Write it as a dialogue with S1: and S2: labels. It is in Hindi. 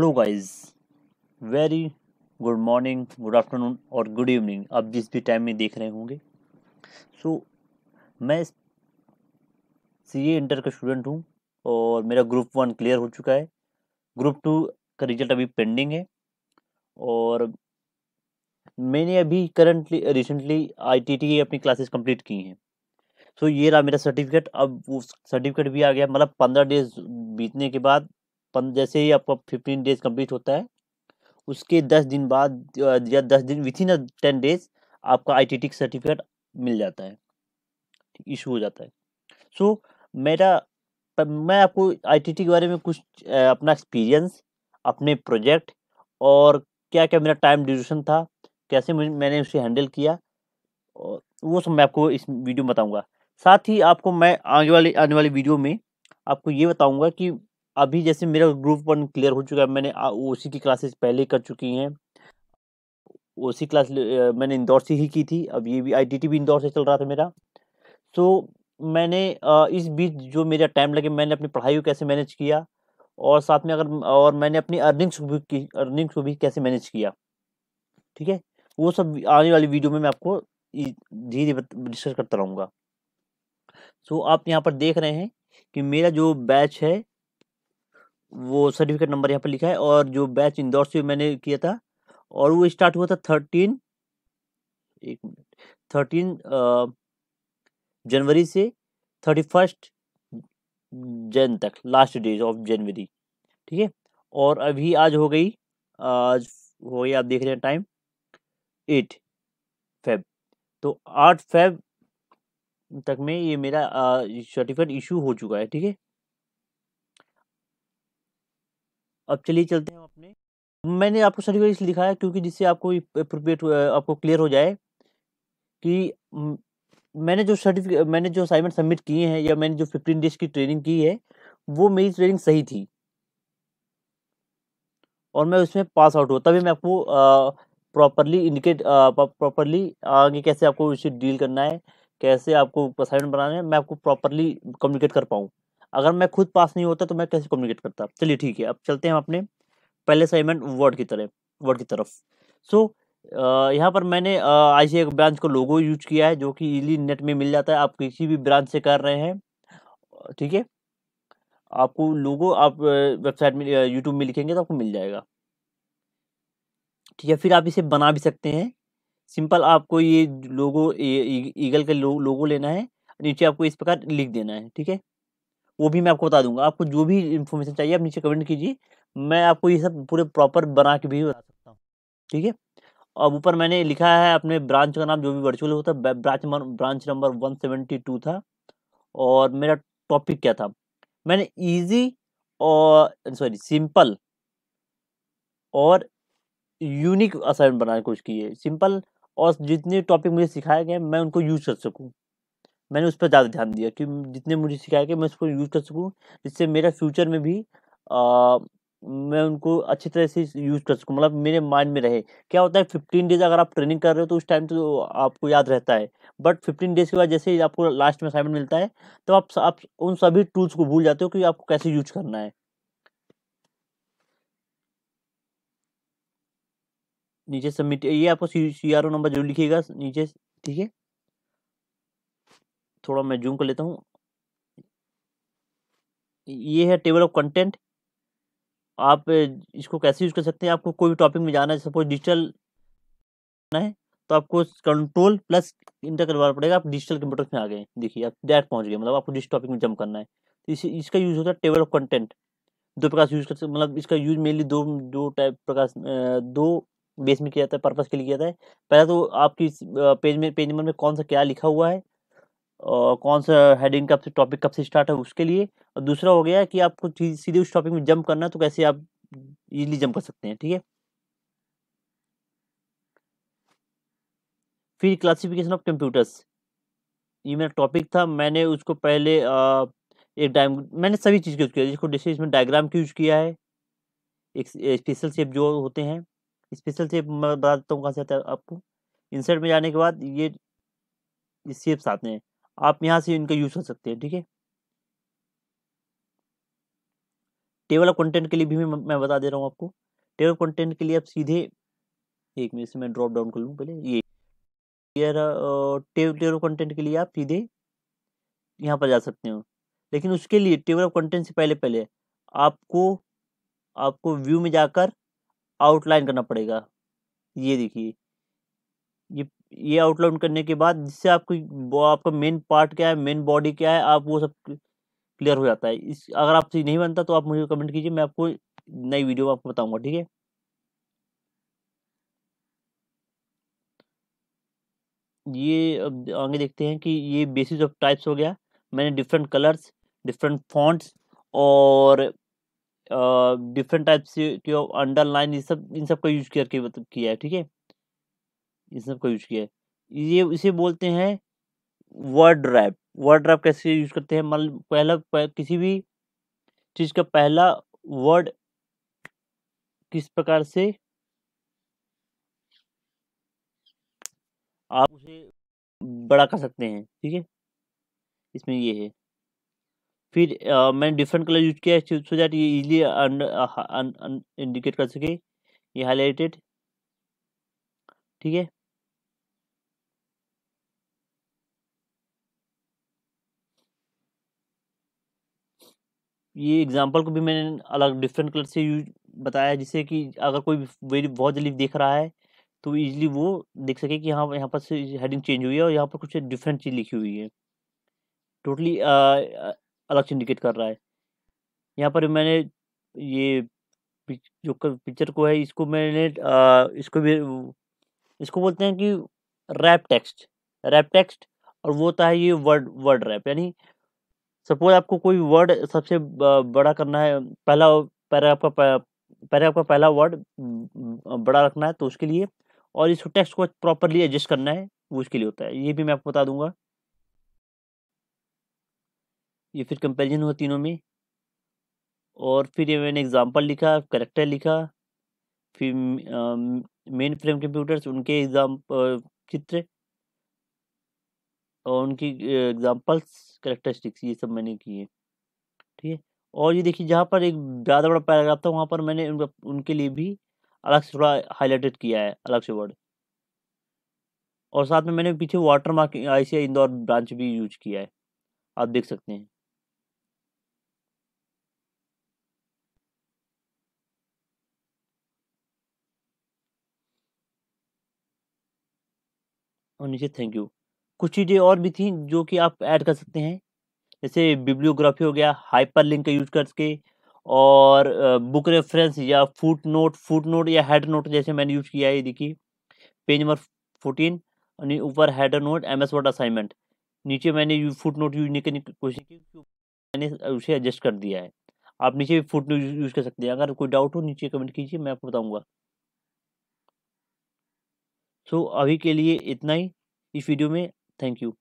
S1: Hello guys very good morning good afternoon और गुड इवनिंग आप जिस भी टाइम में देख रहे होंगे सो so, मैं सी ए इंटर का स्टूडेंट हूँ और मेरा ग्रुप वन क्लियर हो चुका है ग्रुप टू का रिजल्ट अभी पेंडिंग है और मैंने अभी currently recently I T T अपनी क्लासेस कंप्लीट की हैं सो so, ये रहा मेरा सर्टिफिकेट अब वो सर्टिफिकेट भी आ गया मतलब पंद्रह डेज बीतने के बाद जैसे ही आपका फिफ्टीन डेज कंप्लीट होता है उसके दस दिन बाद या दस दिन विथ इन टेन डेज आपका आई सर्टिफिकेट मिल जाता है इशू हो जाता है सो so, मेरा मैं आपको आई के बारे में कुछ अपना एक्सपीरियंस अपने प्रोजेक्ट और क्या क्या मेरा टाइम ड्यूरेशन था कैसे मैंने उसे हैंडल किया और वो सब मैं आपको इस वीडियो में बताऊंगा साथ ही आपको मैं आगे वाले आने वाली वीडियो में आपको ये बताऊंगा कि अभी जैसे मेरा ग्रुप वन क्लियर हो चुका है मैंने उसी की क्लासेस पहले कर चुकी हैं उसी क्लास मैंने इंदौर से ही की थी अब ये भी आई भी इंदौर से चल रहा था मेरा तो मैंने इस बीच जो मेरा टाइम लगे मैंने अपनी पढ़ाई को कैसे मैनेज किया और साथ में अगर और मैंने अपनी अर्निंग्स को भी अर्निंग्स को भी कैसे मैनेज किया ठीक है वो सब आने वाली वीडियो में मैं आपको धीरे धीरे डिस्कस करता रहूँगा सो आप यहाँ पर देख रहे हैं कि मेरा जो बैच है वो सर्टिफिकेट नंबर यहाँ पर लिखा है और जो बैच इंदौर से मैंने किया था और वो स्टार्ट हुआ था थर्टीन एक मिनट थर्टीन जनवरी से थर्टी फर्स्ट जैन तक लास्ट डेज ऑफ जनवरी ठीक है और अभी आज हो गई आज हो गई आप देख रहे हैं टाइम एट फेब तो आठ फेब तक में ये मेरा सर्टिफिकेट इशू हो चुका है ठीक है अब चलिए चलते हैं अपने मैंने आपको सर्टिफिकेट इसलिए है क्योंकि जिससे आपको अप्रोप्रिएट आपको क्लियर हो जाए कि मैंने जो सर्टिफिकेट मैंने जो असाइनमेंट सबमिट किए हैं या मैंने जो फिफ्टीन डेज की ट्रेनिंग की है वो मेरी ट्रेनिंग सही थी और मैं उसमें पास आउट हुआ तभी मैं आपको प्रॉपरली इंडिकेट प्रॉपरली आगे कैसे आपको इसे डील करना है कैसे आपको असाइनमेंट बनाना है मैं आपको प्रॉपरली कम्युनिकेट कर पाऊँ अगर मैं खुद पास नहीं होता तो मैं कैसे कम्युनिकेट करता चलिए ठीक है अब चलते हैं अपने पहले असाइनमेंट वर्ड की तरह वर्ड की तरफ सो यहाँ पर मैंने आई सी ब्रांच का लोगो यूज किया है जो कि इली नेट में मिल जाता है आप किसी भी ब्रांच से कर रहे हैं ठीक है आपको लोगो आप वेबसाइट में यूट्यूब में लिखेंगे तो आपको मिल जाएगा ठीक है फिर आप इसे बना भी सकते हैं सिंपल आपको ये लोगो ईगल का लो, लोगो लेना है नीचे आपको इस प्रकार लिख देना है ठीक है वो भी मैं आपको बता दूंगा आपको जो भी इन्फॉर्मेशन चाहिए आप नीचे कमेंट कीजिए मैं आपको ये सब पूरे प्रॉपर बना के भी बता सकता हूँ ठीक है अब ऊपर मैंने लिखा है अपने ब्रांच का नाम जो भी वर्चुअल होता है branch branch number one seventy two था और मेरा टॉपिक क्या था मैंने इजी और सॉरी सिंपल और यूनिक असाइनमेंट बनाने की कोशिश की है सिंपल और जितने टॉपिक मुझे सिखाए गए मैं उनको यूज कर सकूँ मैंने उस पर ज़्यादा ध्यान दिया कि जितने मुझे सिखाया कि मैं उसको यूज़ कर सकूँ जिससे मेरा फ्यूचर में भी आ, मैं उनको अच्छी तरह से यूज़ कर सकूँ मतलब मेरे माइंड में रहे। क्या होता है फिफ्टीन डेज़ अगर आप ट्रेनिंग कर रहे हो तो उस टाइम तो आपको याद रहता है। बट फिफ्टीन डेज़ के बाद जैसे ही आपको लास्ट में असाइनमेंट मिलता है तो आप आप उन सभी टूल्स को भूल जाते हो कि आपको कैसे यूज़ करना है। नीचे सबमिट ये आपको सी ओ नंबर ज़रूर लिखिएगा नीचे ठीक है। थोड़ा मैं जूम कर लेता हूँ ये है टेबल ऑफ कंटेंट आप इसको कैसे यूज़ कर सकते हैं आपको कोई भी टॉपिक में जाना है सपोज डिजिटल है तो आपको कंट्रोल प्लस इंटर करवाना पड़ेगा आप डिजिटल कंप्यूटर में आ गए देखिए आप डायरेक्ट पहुंच गए मतलब आपको जिस टॉपिक में जम करना है तो इस, इसका यूज़ होता है टेबल ऑफ कंटेंट दो प्रकार से यूज़ कर मतलब इसका यूज मेनली दो दो टाइप प्रकार दो बेस में किया जाता है पर्पज़ के लिए किया जाता है पहला तो आपकी पेज में पेज नंबर में कौन सा क्या लिखा हुआ है कौन सा हेडिंग कब से टॉपिक कब से स्टार्ट है उसके लिए और दूसरा हो गया कि आपको सीधे उस टॉपिक में जंप करना है तो कैसे आप इजीली जंप कर सकते हैं ठीक है फिर क्लासिफिकेशन ऑफ कंप्यूटर्स ये मेरा टॉपिक था मैंने उसको पहले आ, एक डायम मैंने सभी चीज़ का यूज़ किया जिसको डिस्ट्री इसमें डायग्राम का यूज किया है एक स्पेशल शेप जो होते हैं स्पेशल शेप मैं बता देता हूँ कहाँ से आता है आपको इंसर्ट में जाने के बाद ये शेप्स आते हैं आप यहाँ से इनका यूज कर सकते हैं ठीक है टेबल ऑफ कंटेंट के लिए भी मैं बता दे रहा हूँ आपको टेबल ऑफ कंटेंट के लिए आप सीधे एक मिनट से मैं ड्रॉप डाउन कर लूँ पहले ये टेबल ऑफ कंटेंट के लिए आप सीधे यहाँ पर जा सकते हो लेकिन उसके लिए टेबल ऑफ कंटेंट से पहले पहले आपको आपको व्यू में जाकर आउटलाइन करना पड़ेगा ये देखिए ये ये आउटलाइन करने के बाद जिससे आपको आपका मेन पार्ट क्या है मेन बॉडी क्या है आप वो सब क्लियर हो जाता है इस अगर आपसे नहीं बनता तो आप मुझे कमेंट कीजिए मैं आपको नई वीडियो में आपको बताऊंगा ठीक है ये अब आगे देखते हैं कि ये बेसिस ऑफ टाइप्स हो गया मैंने डिफरेंट कलर्स डिफरेंट फॉन्ट्स और डिफरेंट टाइप्स के अंडरलाइन ये सब इन सब का यूज करके मतलब किया है ठीक है इन सब का यूज किया है ये इसे बोलते हैं वर्ड रैप वर्ड रैप कैसे यूज करते हैं मतलब पहला पह, किसी भी चीज का पहला वर्ड किस प्रकार से आप उसे बड़ा कर सकते हैं ठीक है इसमें ये है फिर आ, मैंने डिफरेंट कलर यूज किया सो दैट ये इजीली इंडिकेट कर सके ये हाईलाइटेड ठीक है ये एग्जाम्पल को भी मैंने अलग डिफरेंट कलर से यूज बताया जिससे कि अगर कोई वेरी बहुत जल्दी देख रहा है तो ईजिली वो देख सके कि यहाँ यहाँ पर से हेडिंग चेंज हुई है और यहाँ पर कुछ डिफरेंट चीज़ लिखी हुई है टोटली अलग से इंडिकेट कर रहा है यहाँ पर मैंने ये जो पिक्चर को है इसको मैंने आ, इसको भी इसको बोलते हैं कि रैप टेक्स्ट रैप टेक्स्ट और वो होता है ये वर्ड वर्ड रैप यानी सपोज आपको कोई वर्ड सबसे बड़ा करना है पहला पैराग्राफ का पैराग्राफ का पहला वर्ड बड़ा रखना है तो उसके लिए और इस टेक्स्ट को प्रॉपरली एडजस्ट करना है वो उसके लिए होता है ये भी मैं आपको बता दूंगा ये फिर कंपेरिजन हुआ तीनों में और फिर ये मैंने एग्जाम्पल लिखा करेक्टर लिखा फिर मेन फ्रेम कंप्यूटर्स उनके एग्जाम चित्र और उनकी एग्जाम्पल्स करेक्टरिस्टिक्स ये सब मैंने किए ठीक है और ये देखिए जहाँ पर एक ज़्यादा बड़ा पैराग्राफ था वहाँ पर मैंने उनका उनके लिए भी अलग से थोड़ा हाईलाइटेड किया है अलग से वर्ड और साथ में मैंने पीछे watermark I Indore branch भी यूज किया है आप देख सकते हैं और नीचे थैंक यू कुछ चीज़ें और भी थी जो कि आप ऐड कर सकते हैं। जैसे बिब्लियोग्राफी हो गया, हाइपर लिंक का यूज़ करके और बुक रेफरेंस या नोट फुट नोट या हेड नोट जैसे मैंने यूज़ किया है ये देखिए, पेज नंबर फोर्टीन यानी ऊपर head note M S word assignment. नीचे मैंने यू नोट यूज़ नहीं करने की कोशिश की मैंने उसे एडजस्ट कर दिया है। आप नीचे भी फुट नोट यूज़ कर सकते हैं। अगर कोई डाउट हो नीचे कमेंट कीजिए, मैं आपको बताऊँगा। सो अभी के लिए इतना ही इस वीडियो में। Thank you.